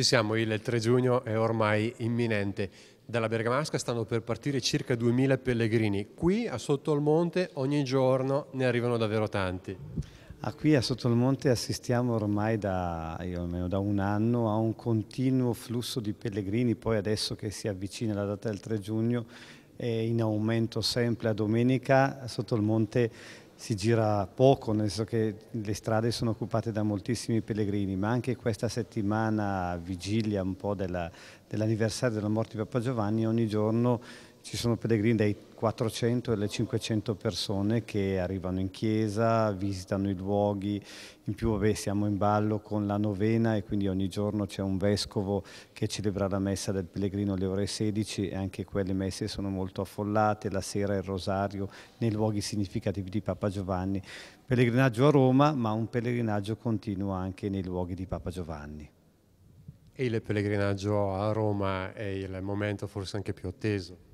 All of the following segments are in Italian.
Ci siamo, il 3 giugno è ormai imminente. Dalla Bergamasca stanno per partire circa 2000 pellegrini. Qui a Sottolmonte ogni giorno ne arrivano davvero tanti. Ah, qui a Sottolmonte assistiamo ormai da, almeno da un anno a un continuo flusso di pellegrini, poi adesso che si avvicina la data del 3 giugno è in aumento sempre a domenica, Sottolmonte il si gira poco, nel senso che le strade sono occupate da moltissimi pellegrini, ma anche questa settimana, vigilia un po' dell'anniversario dell della morte di Papa Giovanni, ogni giorno ci sono pellegrini dai 400 alle 500 persone che arrivano in chiesa, visitano i luoghi, in più vabbè, siamo in ballo con la novena e quindi ogni giorno c'è un vescovo che celebra la messa del pellegrino alle ore 16 e anche quelle messe sono molto affollate, la sera il rosario nei luoghi significativi di Papa Giovanni. Pellegrinaggio a Roma ma un pellegrinaggio continuo anche nei luoghi di Papa Giovanni. E il pellegrinaggio a Roma è il momento forse anche più atteso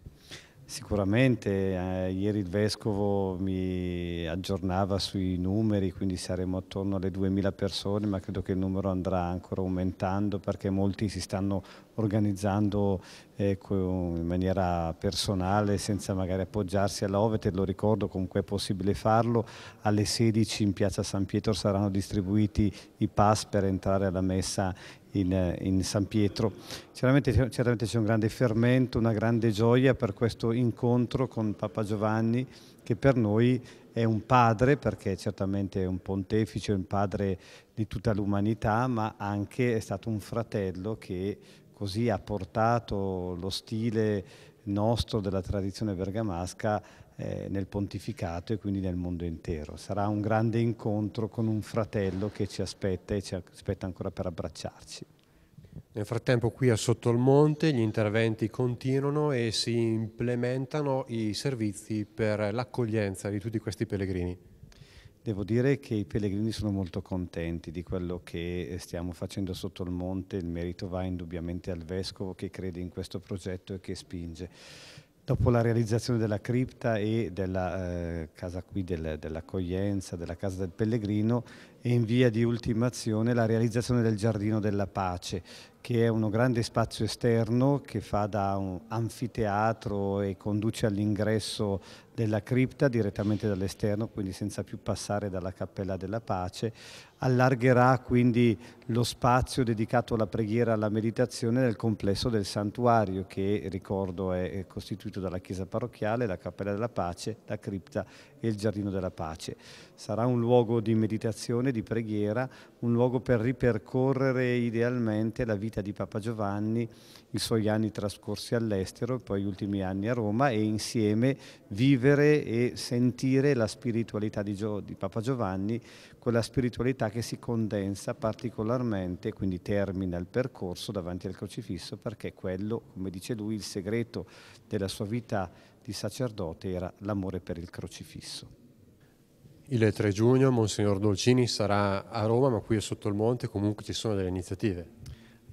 Sicuramente, eh, ieri il Vescovo mi aggiornava sui numeri, quindi saremo attorno alle 2000 persone, ma credo che il numero andrà ancora aumentando perché molti si stanno organizzando eh, in maniera personale senza magari appoggiarsi all'Ovet e lo ricordo comunque è possibile farlo. Alle 16 in piazza San Pietro saranno distribuiti i pass per entrare alla messa in, eh, in San Pietro. Certamente, certamente c'è un grande fermento, una grande gioia per questo incontro con Papa Giovanni che per noi è un padre, perché certamente è un pontefice, un padre di tutta l'umanità, ma anche è stato un fratello che così ha portato lo stile nostro, della tradizione bergamasca eh, nel pontificato e quindi nel mondo intero. Sarà un grande incontro con un fratello che ci aspetta e ci aspetta ancora per abbracciarci. Nel frattempo qui a Sottolmonte gli interventi continuano e si implementano i servizi per l'accoglienza di tutti questi pellegrini. Devo dire che i pellegrini sono molto contenti di quello che eh, stiamo facendo sotto il monte, il merito va indubbiamente al Vescovo che crede in questo progetto e che spinge. Dopo la realizzazione della cripta e della eh, casa qui del, dell'accoglienza, della casa del pellegrino, è in via di ultimazione la realizzazione del giardino della pace che è uno grande spazio esterno che fa da un anfiteatro e conduce all'ingresso della cripta direttamente dall'esterno, quindi senza più passare dalla Cappella della Pace. Allargherà quindi lo spazio dedicato alla preghiera e alla meditazione nel complesso del santuario che, ricordo, è costituito dalla chiesa parrocchiale, la Cappella della Pace, la cripta e il Giardino della Pace. Sarà un luogo di meditazione, di preghiera, un luogo per ripercorrere idealmente la vita vita di Papa Giovanni, i suoi anni trascorsi all'estero, poi gli ultimi anni a Roma e insieme vivere e sentire la spiritualità di, Gio, di Papa Giovanni, quella spiritualità che si condensa particolarmente, quindi termina il percorso davanti al crocifisso perché quello, come dice lui, il segreto della sua vita di sacerdote era l'amore per il crocifisso. Il 3 giugno Monsignor Dolcini sarà a Roma, ma qui è Sotto il Monte comunque ci sono delle iniziative.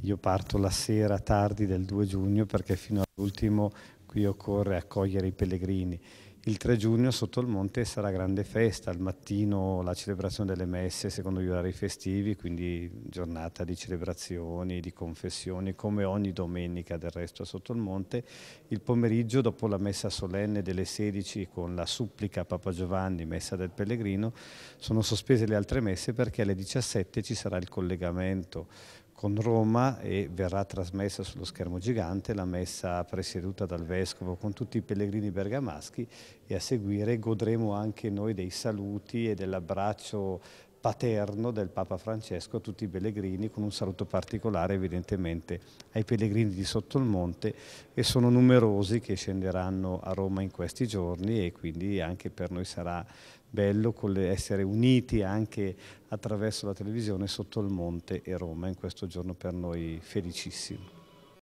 Io parto la sera tardi del 2 giugno perché fino all'ultimo qui occorre accogliere i pellegrini. Il 3 giugno sotto il monte sarà grande festa, al mattino la celebrazione delle messe secondo gli orari festivi, quindi giornata di celebrazioni, di confessioni, come ogni domenica del resto sotto il monte. Il pomeriggio dopo la messa solenne delle 16 con la supplica a Papa Giovanni, messa del pellegrino, sono sospese le altre messe perché alle 17 ci sarà il collegamento con Roma e verrà trasmessa sullo schermo gigante la messa presieduta dal Vescovo con tutti i pellegrini bergamaschi e a seguire godremo anche noi dei saluti e dell'abbraccio paterno del Papa Francesco a tutti i pellegrini con un saluto particolare evidentemente ai pellegrini di sotto il monte e sono numerosi che scenderanno a Roma in questi giorni e quindi anche per noi sarà bello essere uniti anche attraverso la televisione sotto il monte e Roma in questo giorno per noi felicissimo.